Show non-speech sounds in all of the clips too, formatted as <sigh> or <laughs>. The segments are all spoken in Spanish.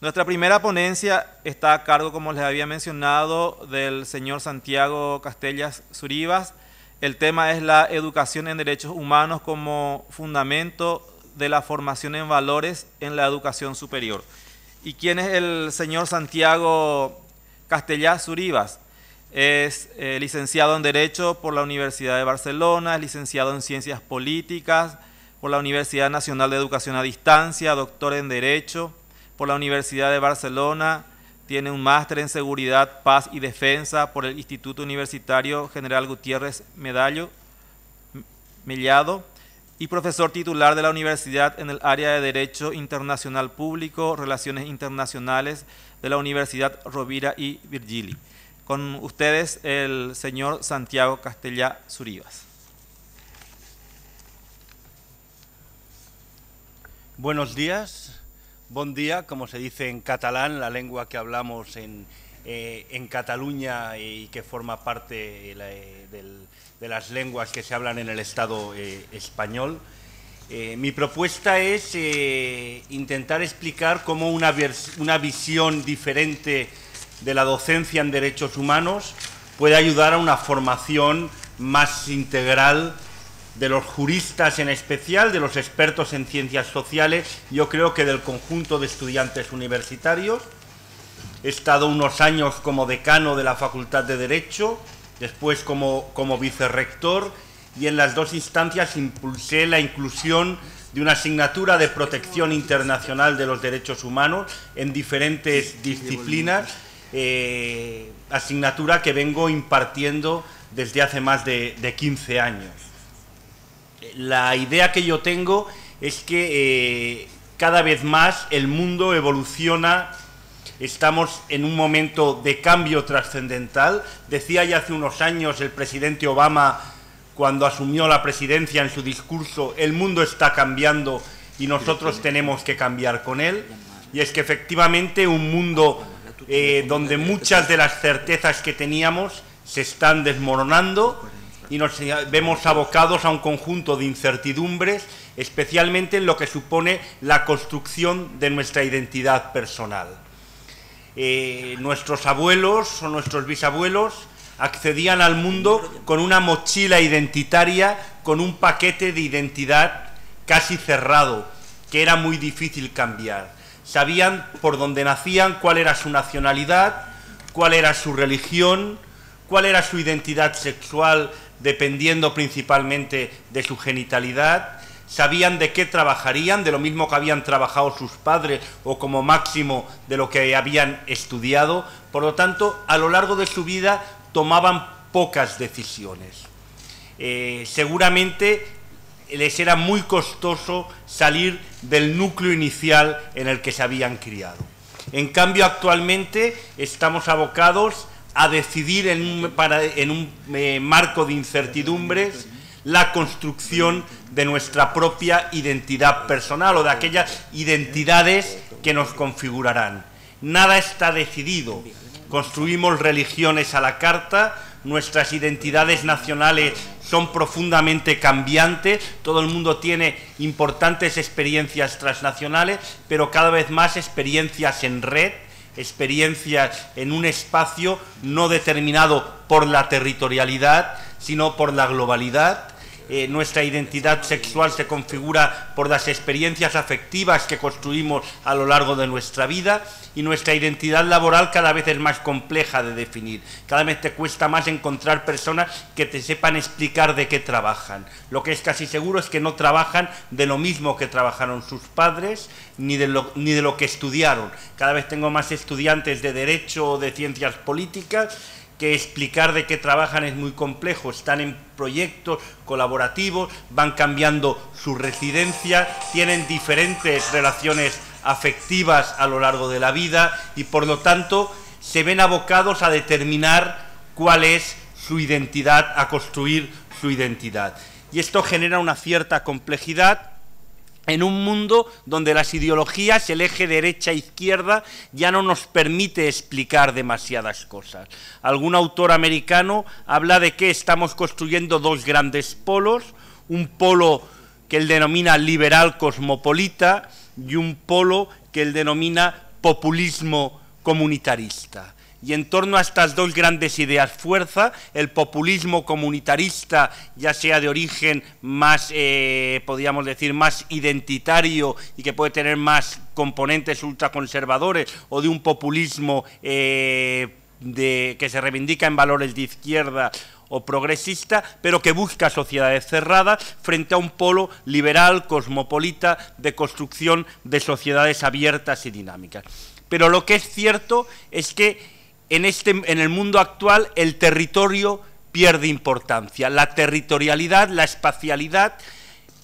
Nuestra primera ponencia está a cargo, como les había mencionado, del señor Santiago Castellas Zuribas. El tema es la educación en derechos humanos como fundamento de la formación en valores en la educación superior. ¿Y quién es el señor Santiago Castellas Zuribas? Es eh, licenciado en Derecho por la Universidad de Barcelona, es licenciado en Ciencias Políticas por la Universidad Nacional de Educación a Distancia, doctor en Derecho por la Universidad de Barcelona, tiene un máster en Seguridad, Paz y Defensa por el Instituto Universitario General Gutiérrez Medallo, Mellado y profesor titular de la universidad en el área de Derecho Internacional Público, Relaciones Internacionales de la Universidad Rovira y Virgili. Con ustedes el señor Santiago Castellá Zurivas. Buenos días, Buen día, como se dice en catalán, la lengua que hablamos en, eh, Cataluña y que forma parte de, las lenguas que se hablan en el Estado eh, español. Eh, mi propuesta es intentar explicar cómo una, una visión diferente de la docencia en derechos humanos puede ayudar a una formación más integral de los juristas en especial, de los expertos en ciencias sociales, yo creo que del conjunto de estudiantes universitarios. He estado unos años como decano de la Facultad de Derecho, después como, como vicerrector y en las dos instancias impulsé la inclusión de una asignatura de protección internacional de los derechos humanos en diferentes disciplinas, eh, asignatura que vengo impartiendo desde hace más de, de 15 años la idea que yo tengo es que eh, cada vez más el mundo evoluciona, estamos en un momento de cambio trascendental. Decía ya hace unos años el presidente Obama, cuando asumió la presidencia en su discurso, el mundo está cambiando y nosotros tenemos que cambiar con él. Y es que efectivamente un mundo eh, donde muchas de las certezas que teníamos se están desmoronando y nos vemos abocados a un conjunto de incertidumbres, especialmente en lo que supone la construcción de nuestra identidad personal. Eh, nuestros abuelos o nuestros bisabuelos accedían al mundo con una mochila identitaria, con un paquete de identidad casi cerrado, que era muy difícil cambiar. Sabían por dónde nacían, cuál era su nacionalidad, cuál era su religión, cuál era su identidad sexual dependiendo principalmente de su genitalidad, sabían de qué trabajarían, de lo mismo que habían trabajado sus padres o como máximo de lo que habían estudiado. Por lo tanto, a lo largo de su vida tomaban pocas decisiones. Eh, seguramente les era muy costoso salir del núcleo inicial en el que se habían criado. En cambio, actualmente estamos abocados a decidir en un, eh, marco de incertidumbres la construcción de nuestra propia identidad personal o de aquellas identidades que nos configurarán. Nada está decidido. Construimos religiones a la carta, nuestras identidades nacionales son profundamente cambiantes, todo el mundo tiene importantes experiencias transnacionales, pero cada vez más experiencias en red, experiencias en un espacio no determinado por la territorialidad, sino por la globalidad eh, nuestra identidad sexual se configura por las experiencias afectivas que construimos a lo largo de nuestra vida y nuestra identidad laboral cada vez es más compleja de definir. Cada vez te cuesta más encontrar personas que te sepan explicar de qué trabajan. Lo que es casi seguro es que no trabajan de lo mismo que trabajaron sus padres ni de ni de lo que estudiaron. Cada vez tengo más estudiantes de derecho o de ciencias políticas que explicar de qué trabajan es muy complejo. Están en proyectos colaborativos, van cambiando su residencia, tienen diferentes relaciones afectivas a lo largo de la vida y por lo tanto se ven abocados a determinar cuál es su identidad, a construir su identidad. Y esto genera una cierta complejidad en un mundo donde las ideologías, el eje derecha-izquierda, e ya no nos permite explicar demasiadas cosas. Algún autor americano habla de que estamos construyendo dos grandes polos, un polo que él denomina liberal cosmopolita y un polo que él denomina populismo comunitarista y en torno a estas dos grandes ideas fuerza, el populismo comunitarista, ya sea de origen más, eh, podríamos decir, más identitario y que puede tener más componentes ultraconservadores, o de un populismo eh, que se reivindica en valores de izquierda o progresista, pero que busca sociedades cerradas frente a un polo liberal, cosmopolita, de construcción de sociedades abiertas y dinámicas. Pero lo que es cierto es que en, este, en el mundo actual el territorio pierde importancia. La territorialidad, la espacialidad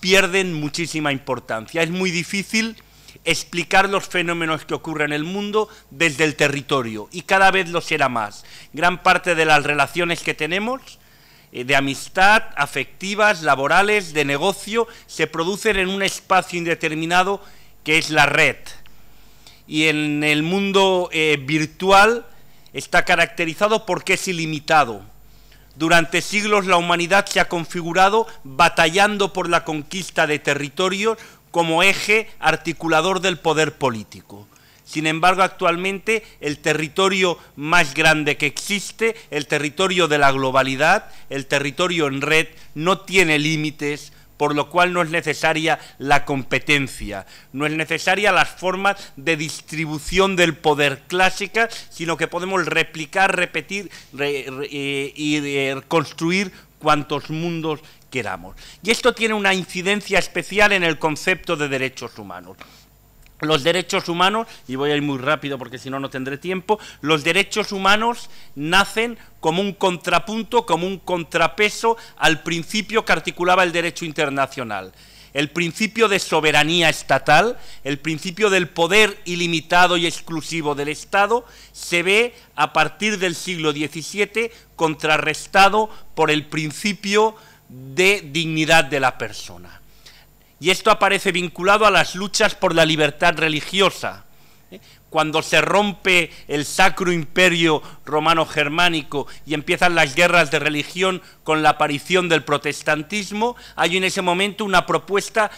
pierden muchísima importancia. Es muy difícil explicar los fenómenos que ocurren en el mundo desde el territorio y cada vez lo será más. Gran parte de las relaciones que tenemos eh, de amistad, afectivas, laborales, de negocio, se producen en un espacio indeterminado que es la red. Y en el mundo eh, virtual está caracterizado porque es ilimitado. Durante siglos la humanidad se ha configurado batallando por la conquista de territorios como eje articulador del poder político. Sin embargo, actualmente el territorio más grande que existe, el territorio de la globalidad, el territorio en red, no tiene límites, por lo cual no es necesaria la competencia, no es necesaria las formas de distribución del poder clásica, sino que podemos replicar, repetir eh, y eh, construir cuantos mundos queramos. Y esto tiene una incidencia especial en el concepto de derechos humanos. Los derechos humanos, y voy a ir muy rápido porque si no, no tendré tiempo, los derechos humanos nacen como un contrapunto, como un contrapeso al principio que articulaba el derecho internacional. El principio de soberanía estatal, el principio del poder ilimitado y exclusivo del Estado, se ve a partir del siglo XVII contrarrestado por el principio de dignidad de la persona y esto aparece vinculado a las luchas por la libertad religiosa. ¿eh? Cuando se rompe el sacro imperio romano-germánico y empiezan las guerras de religión con la aparición del protestantismo, hay en ese momento una propuesta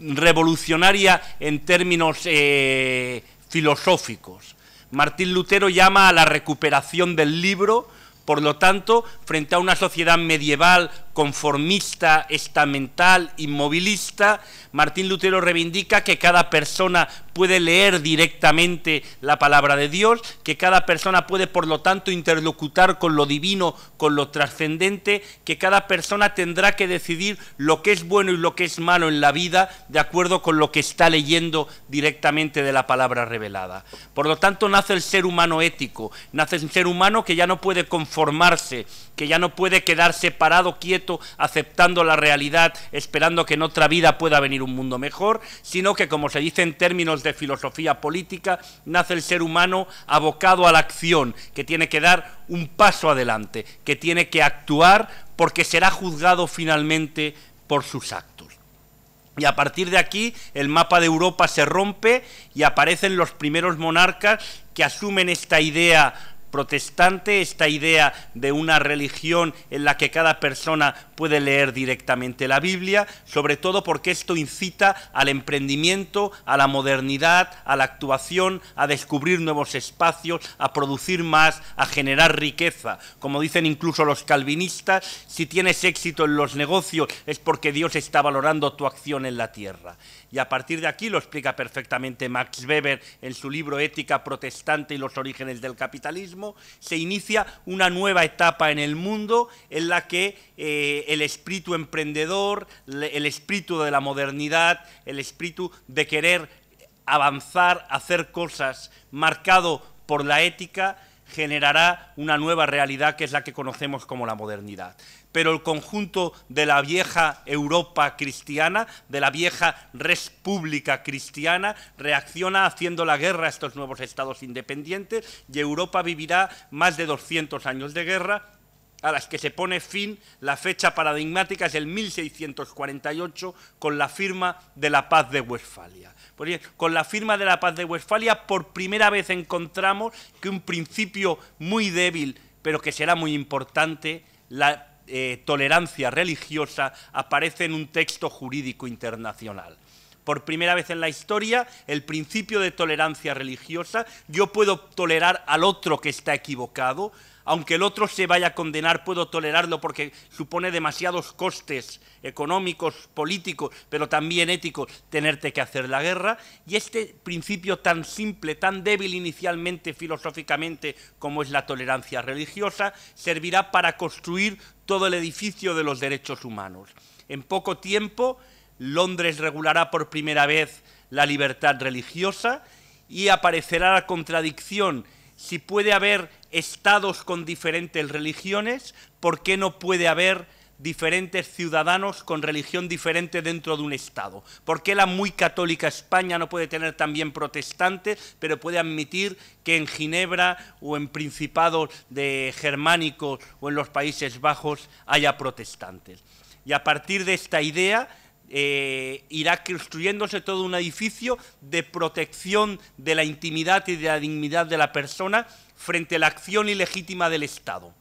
revolucionaria en términos eh, filosóficos. Martín Lutero llama a la recuperación del libro, por lo tanto, frente a una sociedad medieval conformista, estamental, inmovilista, Martín Lutero reivindica que cada persona puede leer directamente la palabra de Dios, que cada persona puede por lo tanto interlocutar con lo divino, con lo trascendente, que cada persona tendrá que decidir lo que es bueno y lo que es malo en la vida de acuerdo con lo que está leyendo directamente de la palabra revelada. Por lo tanto nace el ser humano ético, nace un ser humano que ya no puede conformarse, que ya no puede quedarse parado, quieto, aceptando la realidad, esperando que en otra vida pueda venir un mundo mejor, sino que, como se dice en términos de filosofía política, nace el ser humano abocado a la acción, que tiene que dar un paso adelante, que tiene que actuar porque será juzgado finalmente por sus actos. Y a partir de aquí el mapa de Europa se rompe y aparecen los primeros monarcas que asumen esta idea protestante esta idea de una religión en la que cada persona puede leer directamente la Biblia, sobre todo porque esto incita al emprendimiento, a la modernidad, a la actuación, a descubrir nuevos espacios, a producir más, a generar riqueza. Como dicen incluso los calvinistas, si tienes éxito en los negocios es porque Dios está valorando tu acción en la tierra. Y a partir de aquí lo explica perfectamente Max Weber en su libro Ética Protestante y los orígenes del capitalismo. Se inicia una nueva etapa en el mundo en la que eh, el espíritu emprendedor, el espíritu de la modernidad, el espíritu de querer avanzar, hacer cosas, marcado por la ética, generará una nueva realidad que es la que conocemos como la modernidad pero el conjunto de la vieja Europa cristiana, de la vieja República cristiana, reacciona haciendo la guerra a estos nuevos estados independientes y Europa vivirá más de 200 años de guerra a las que se pone fin la fecha paradigmática es el 1648 con la firma de la paz de Westfalia. Pues con la firma de la paz de Westfalia por primera vez encontramos que un principio muy débil, pero que será muy importante, la eh, tolerancia religiosa aparece en un texto jurídico internacional. Por primera vez en la historia, el principio de tolerancia religiosa, yo puedo tolerar al otro que está equivocado, aunque el otro se vaya a condenar, puedo tolerarlo porque supone demasiados costes económicos, políticos, pero también éticos, tenerte que hacer la guerra. Y este principio tan simple, tan débil inicialmente filosóficamente como es la tolerancia religiosa, servirá para construir todo el edificio de los derechos humanos. En poco tiempo, Londres regulará por primera vez la libertad religiosa y aparecerá la contradicción si puede haber estados con diferentes religiones, ¿por qué no puede haber diferentes ciudadanos con religión diferente dentro de un Estado. ¿Por qué la muy católica España no puede tener también protestantes, pero puede admitir que en Ginebra o en principados de germánicos o en los Países Bajos haya protestantes? Y a partir de esta idea eh, irá construyéndose todo un edificio de protección de la intimidad y de la dignidad de la persona frente a la acción ilegítima del Estado.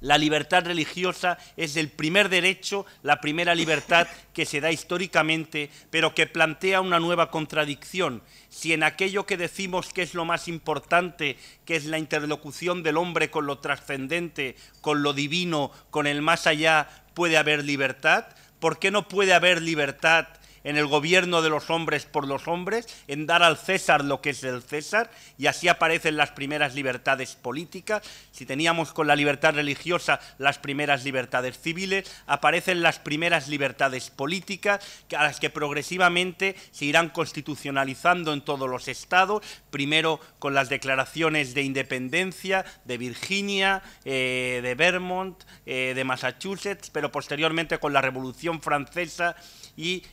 La libertad religiosa es el primer derecho, la primera libertad <laughs> que se da históricamente, pero que plantea una nueva contradicción. Si en aquello que decimos que es lo más importante, que es la interlocución del hombre con lo trascendente, con lo divino, con el más allá, puede haber libertad, ¿por qué no puede haber libertad en el gobierno de los hombres por los hombres, en dar al César lo que es el César, y así aparecen las primeras libertades políticas. Si teníamos con la libertad religiosa las primeras libertades civiles, aparecen las primeras libertades políticas, a las que progresivamente se irán constitucionalizando en todos los estados, primero con las declaraciones de independencia de Virginia, eh, de Vermont, eh, de Massachusetts, pero posteriormente con la Revolución Francesa y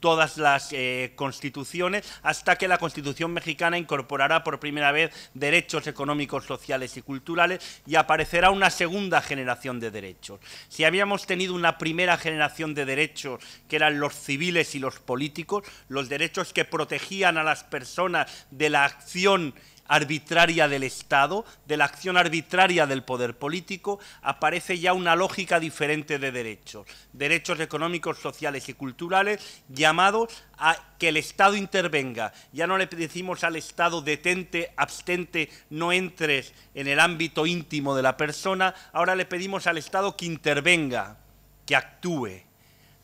todas las eh, constituciones, hasta que la Constitución mexicana incorporará por primera vez derechos económicos, sociales y culturales y aparecerá una segunda generación de derechos. Si habíamos tenido una primera generación de derechos, que eran los civiles y los políticos, los derechos que protegían a las personas de la acción arbitraria del Estado, de la acción arbitraria del poder político, aparece ya una lógica diferente de derechos, derechos económicos, sociales y culturales, llamados a que el Estado intervenga. Ya no le pedimos al Estado detente, abstente, no entres en el ámbito íntimo de la persona, ahora le pedimos al Estado que intervenga, que actúe.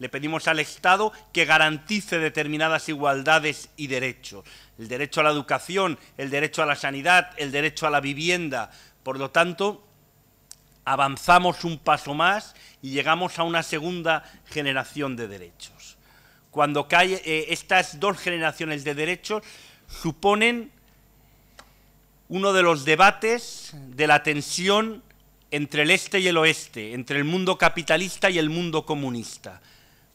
Le pedimos al Estado que garantice determinadas igualdades y derechos. El derecho a la educación, el derecho a la sanidad, el derecho a la vivienda. Por lo tanto, avanzamos un paso más y llegamos a una segunda generación de derechos. Cuando cae, eh, estas dos generaciones de derechos suponen uno de los debates de la tensión entre el este y el oeste, entre el mundo capitalista y el mundo comunista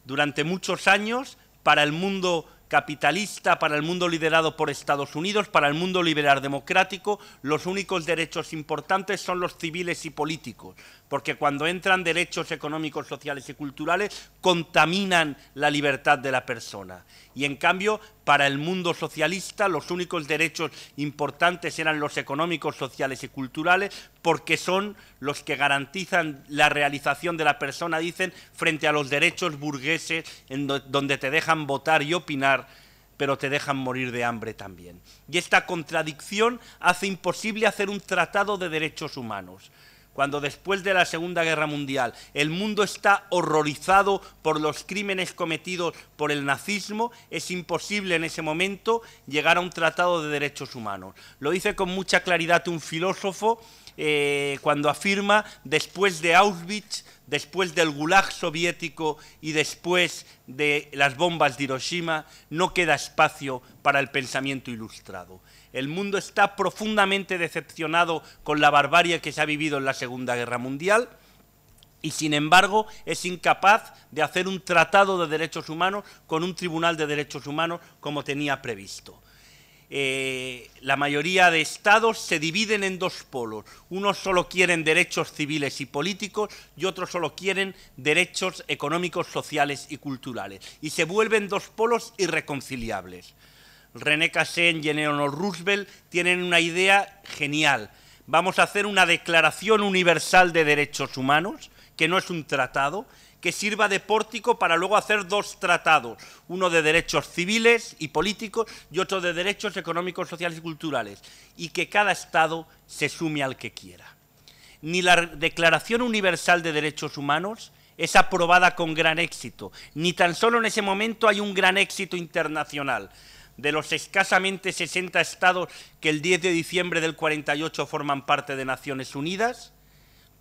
durante muchos años para el mundo capitalista, para el mundo liderado por Estados Unidos, para el mundo liberal democrático, los únicos derechos importantes son los civiles y políticos porque cuando entran derechos económicos, sociales y culturales, contaminan la libertad de la persona. Y en cambio, para el mundo socialista, los únicos derechos importantes eran los económicos, sociales y culturales, porque son los que garantizan la realización de la persona, dicen, frente a los derechos burgueses, donde te dejan votar y opinar pero te dejan morir de hambre también. Y esta contradicción hace imposible hacer un tratado de derechos humanos cuando después de la Segunda Guerra Mundial el mundo está horrorizado por los crímenes cometidos por el nazismo, es imposible en ese momento llegar a un tratado de derechos humanos. Lo dice con mucha claridad un filósofo eh, cuando afirma después de Auschwitz, después del Gulag soviético y después de las bombas de Hiroshima, no queda espacio para el pensamiento ilustrado. El mundo está profundamente decepcionado con la barbarie que se ha vivido en la Segunda Guerra Mundial y sin embargo es incapaz de hacer un tratado de derechos humanos con un tribunal de derechos humanos como tenía previsto. Eh, la mayoría de estados se dividen en dos polos. Unos solo quieren derechos civiles y políticos y otros solo quieren derechos económicos, sociales y culturales. Y se vuelven dos polos irreconciliables. René Cassin y Eleanor Roosevelt tienen una idea genial. Vamos a hacer una declaración universal de derechos humanos, que no es un tratado, que sirva de pórtico para luego hacer dos tratados, uno de derechos civiles y políticos y otro de derechos económicos, sociales y culturales, y que cada Estado se sume al que quiera. Ni la Declaración Universal de Derechos Humanos es aprobada con gran éxito, ni tan solo en ese momento hay un gran éxito internacional de los escasamente 60 estados que el 10 de diciembre del 48 forman parte de Naciones Unidas,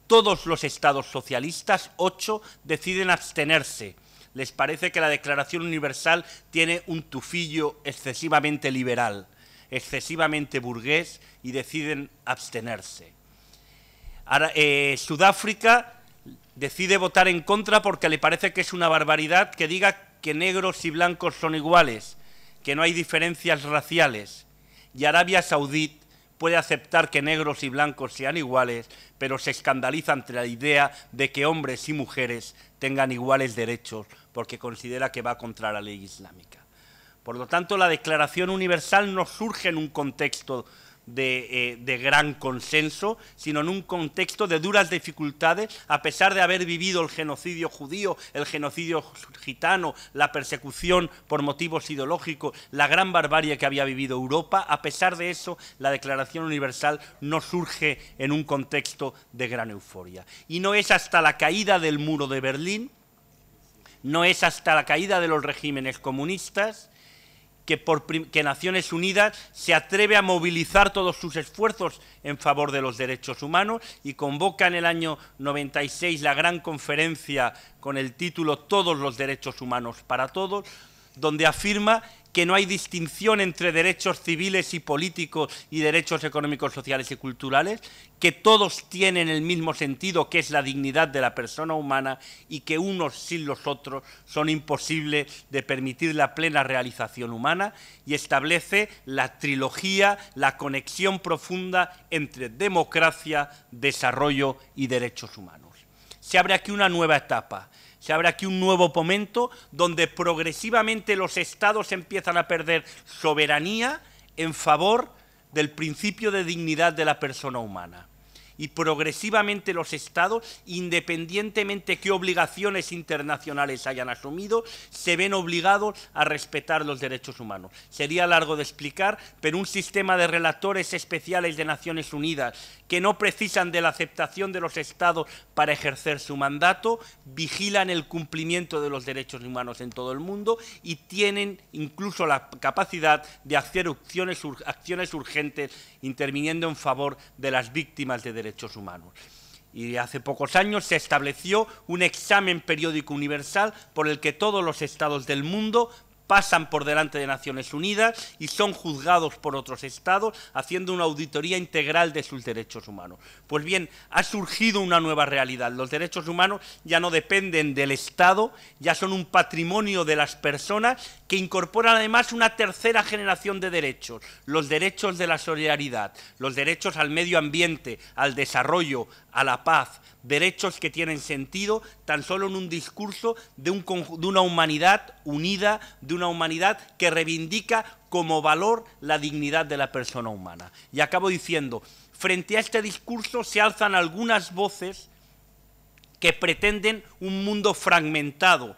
todos los estados socialistas, ocho, deciden abstenerse. Les parece que la Declaración Universal tiene un tufillo excesivamente liberal, excesivamente burgués, y deciden abstenerse. Eh, Sudáfrica decide votar en contra porque le parece que es una barbaridad que diga que negros y blancos son iguales que no hay diferencias raciales y Arabia Saudí puede aceptar que negros y blancos sean iguales, pero se escandaliza ante la idea de que hombres y mujeres tengan iguales derechos porque considera que va contra la ley islámica. Por lo tanto, la Declaración Universal no surge en un contexto eh, de, gran consenso, sino en un contexto de duras dificultades, a pesar de haber vivido el genocidio judío, el genocidio gitano, la persecución por motivos ideológicos, la gran barbarie que había vivido Europa, a pesar de eso, la Declaración Universal no surge en un contexto de gran euforia. Y no es hasta la caída del muro de Berlín, no es hasta la caída de los regímenes comunistas, que, por, Naciones Unidas se atreve a movilizar todos sus esfuerzos en favor de los derechos humanos y convoca en el año 96 la gran conferencia con el título Todos los derechos humanos para todos, donde afirma que no hay distinción entre derechos civiles y políticos y derechos económicos, sociales y culturales, que todos tienen el mismo sentido, que es la dignidad de la persona humana y que unos sin los otros son imposibles de permitir la plena realización humana y establece la trilogía, la conexión profunda entre democracia, desarrollo y derechos humanos. Se abre aquí una nueva etapa. Se abre aquí un nuevo momento donde progresivamente los estados empiezan a perder soberanía en favor del principio de dignidad de la persona humana y progresivamente los estados, independientemente qué obligaciones internacionales hayan asumido, se ven obligados a respetar los derechos humanos. Sería largo de explicar, pero un sistema de relatores especiales de Naciones Unidas que no precisan de la aceptación de los estados para ejercer su mandato, vigilan el cumplimiento de los derechos humanos en todo el mundo y tienen incluso la capacidad de hacer acciones, urgentes interviniendo en favor de las víctimas de derechos derechos humanos. Y hace pocos años se estableció un examen periódico universal por el que todos los estados del mundo pasan por delante de Naciones Unidas y son juzgados por otros estados haciendo una auditoría integral de sus derechos humanos. Pues bien, ha surgido una nueva realidad. Los derechos humanos ya no dependen del Estado, ya son un patrimonio de las personas que incorporan además una tercera generación de derechos, los derechos de la solidaridad, los derechos al medio ambiente, al desarrollo, a la paz, derechos que tienen sentido tan solo en un discurso de, de una humanidad unida, de una humanidad que reivindica como valor la dignidad de la persona humana. Y acabo diciendo, frente a este discurso se alzan algunas voces que pretenden un mundo fragmentado,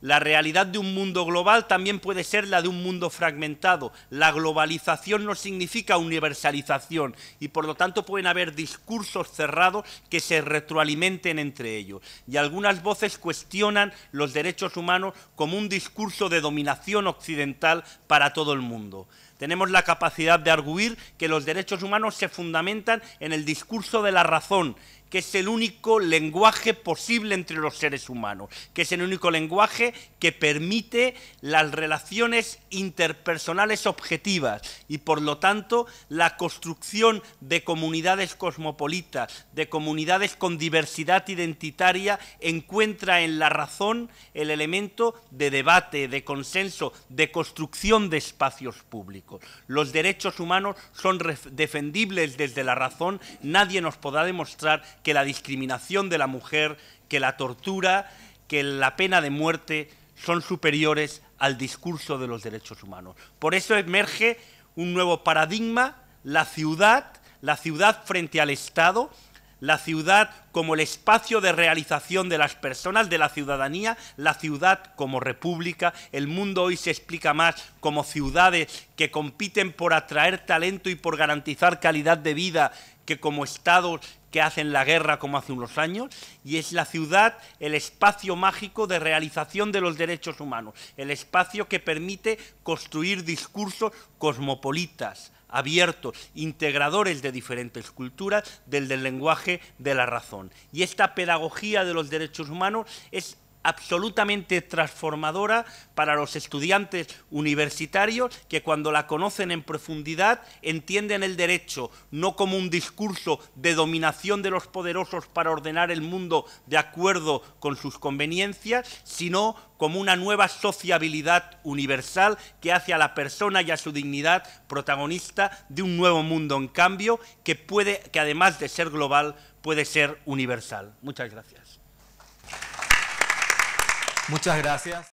la realidad de un mundo global también puede ser la de un mundo fragmentado. La globalización no significa universalización y por lo tanto pueden haber discursos cerrados que se retroalimenten entre ellos. Y algunas voces cuestionan los derechos humanos como un discurso de dominación occidental para todo el mundo. Tenemos la capacidad de arguir que los derechos humanos se fundamentan en el discurso de la razón, que es el único lenguaje posible entre los seres humanos, que es el único lenguaje que permite las relaciones interpersonales objetivas y por lo tanto la construcción de comunidades cosmopolitas, de comunidades con diversidad identitaria, encuentra en la razón el elemento de debate, de consenso, de construcción de espacios públicos. Los derechos humanos son defendibles desde la razón. Nadie nos podrá demostrar que la discriminación de la mujer, que la tortura, que la pena de muerte son superiores al discurso de los derechos humanos. Por eso emerge un nuevo paradigma, la ciudad, la ciudad frente al Estado, la ciudad como el espacio de realización de las personas, de la ciudadanía, la ciudad como república. El mundo hoy se explica más como ciudades que compiten por atraer talento y por garantizar calidad de vida que como estados que hacen la guerra como hace unos años, y es la ciudad el espacio mágico de realización de los derechos humanos, el espacio que permite construir discursos cosmopolitas, abiertos, integradores de diferentes culturas, del del lenguaje de la razón. Y esta pedagogía de los derechos humanos es absolutamente transformadora para los estudiantes universitarios que cuando la conocen en profundidad entienden el derecho no como un discurso de dominación de los poderosos para ordenar el mundo de acuerdo con sus conveniencias, sino como una nueva sociabilidad universal que hace a la persona y a su dignidad protagonista de un nuevo mundo en cambio que puede que además de ser global puede ser universal. Muchas gracias. Muchas gracias.